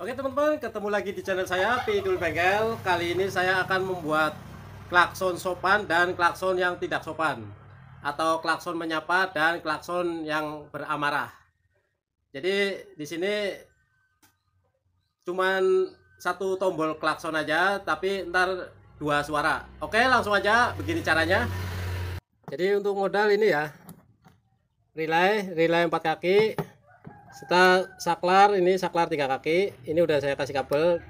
Oke teman-teman, ketemu lagi di channel saya Pidul Bengkel. Kali ini saya akan membuat klakson sopan dan klakson yang tidak sopan atau klakson menyapa dan klakson yang beramarah. Jadi di sini cuman satu tombol klakson aja, tapi ntar dua suara. Oke, langsung aja begini caranya. Jadi untuk modal ini ya. Relay, relay empat kaki, serta saklar ini saklar tiga kaki ini udah saya kasih kabel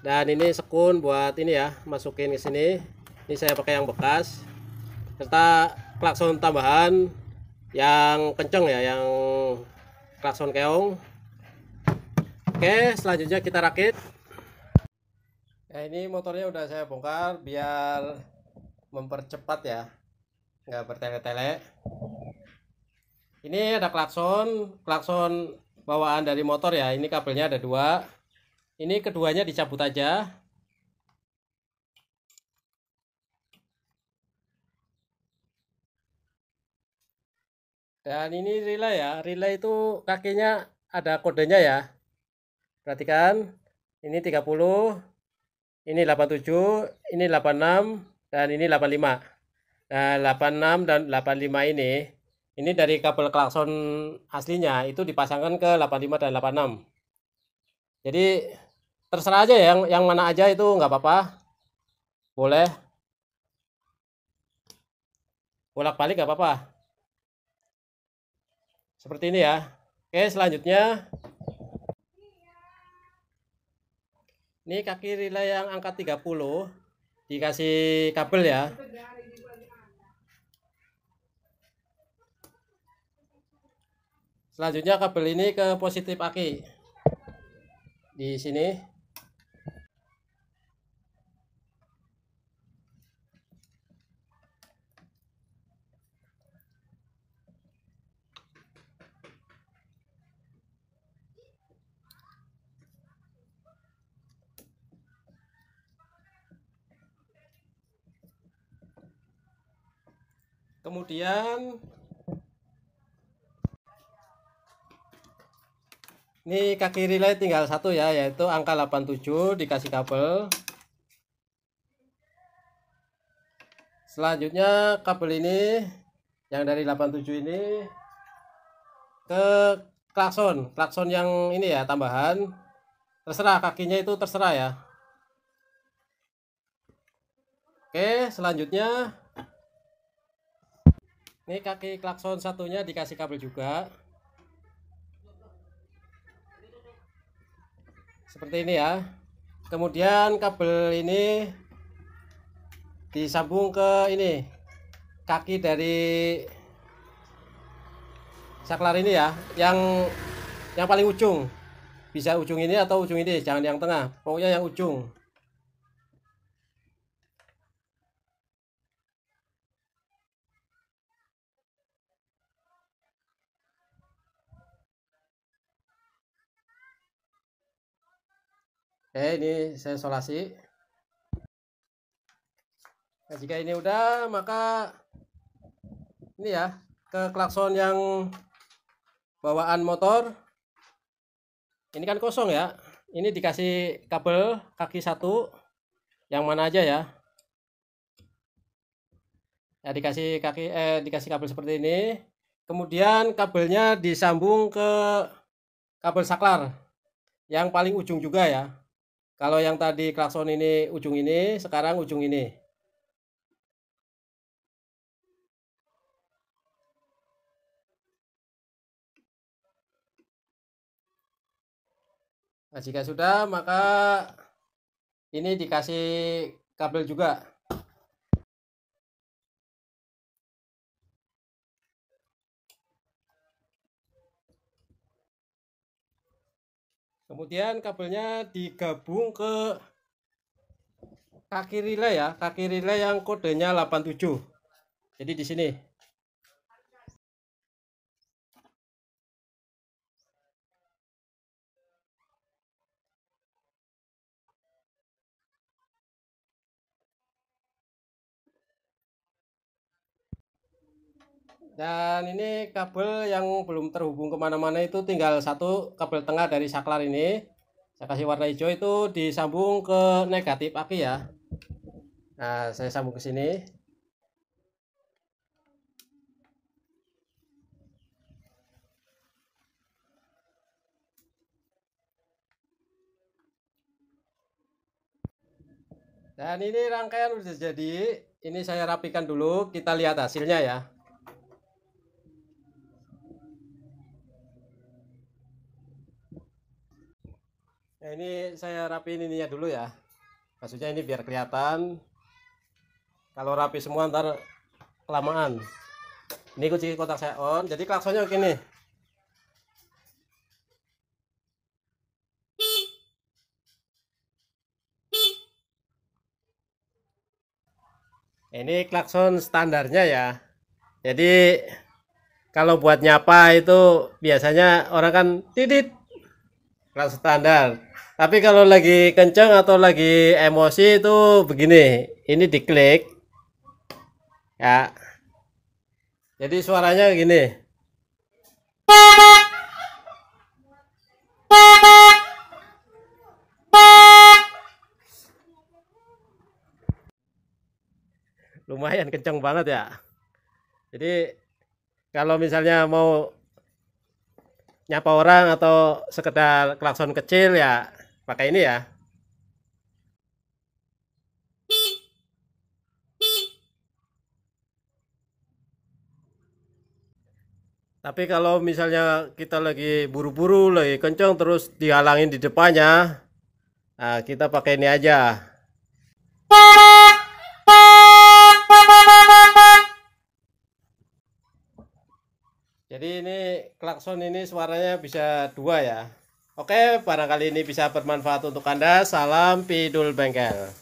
dan ini sekun buat ini ya masukin ke sini ini saya pakai yang bekas serta klakson tambahan yang kenceng ya yang klakson keong oke selanjutnya kita rakit Ya, ini motornya udah saya bongkar biar mempercepat ya nggak bertele-tele ini ada klakson klakson bawaan dari motor ya ini kabelnya ada dua ini keduanya dicabut aja Dan ini relay ya, relay itu kakinya ada kodenya ya. Perhatikan, ini 30, ini 87, ini 86, dan ini 85. Nah, 86 dan 85 ini ini dari kabel klakson aslinya itu dipasangkan ke 85 dan 86. Jadi terserah aja yang yang mana aja itu nggak apa-apa. Boleh. Bolak-balik nggak apa-apa. Seperti ini ya. Oke, selanjutnya ini kaki relay yang angka 30 dikasih kabel ya selanjutnya kabel ini ke positif aki di sini kemudian ini kaki relay tinggal satu ya yaitu angka 87 dikasih kabel selanjutnya kabel ini yang dari 87 ini ke klakson klakson yang ini ya tambahan terserah kakinya itu terserah ya oke selanjutnya ini kaki klakson satunya dikasih kabel juga seperti ini ya kemudian kabel ini disambung ke ini kaki dari saklar ini ya yang yang paling ujung bisa ujung ini atau ujung ini jangan yang tengah pokoknya yang ujung Oke, eh, ini saya isolasi. nah, jika ini udah maka ini ya ke klakson yang bawaan motor ini kan kosong ya ini dikasih kabel kaki satu yang mana aja ya ya dikasih kaki eh dikasih kabel seperti ini kemudian kabelnya disambung ke kabel saklar yang paling ujung juga ya kalau yang tadi klakson ini ujung ini, sekarang ujung ini. Nah, jika sudah maka ini dikasih kabel juga. kemudian kabelnya digabung ke kaki relay ya kaki relay yang kodenya 87 jadi di sini Dan ini kabel yang belum terhubung kemana-mana itu tinggal satu kabel tengah dari saklar ini. Saya kasih warna hijau itu disambung ke negatif aki ya. Nah, saya sambung ke sini. Dan ini rangkaian sudah jadi. Ini saya rapikan dulu, kita lihat hasilnya ya. Nah, ini saya rapiin ininya dulu ya. Maksudnya ini biar kelihatan. Kalau rapi semua ntar kelamaan. Ini kunci kotak saya on. Jadi klaksonnya begini. Ini klakson standarnya ya. Jadi kalau buat nyapa itu biasanya orang kan titit kelas standar tapi kalau lagi kenceng atau lagi emosi itu begini ini diklik ya jadi suaranya gini lumayan kenceng banget ya jadi kalau misalnya mau nyapa orang atau sekedar klakson kecil ya pakai ini ya Tapi kalau misalnya kita lagi buru-buru, lagi kenceng terus dihalangin di depannya, nah, kita pakai ini aja. Jadi ini klakson ini suaranya bisa dua ya. Oke, barangkali ini bisa bermanfaat untuk Anda. Salam Pidul Bengkel.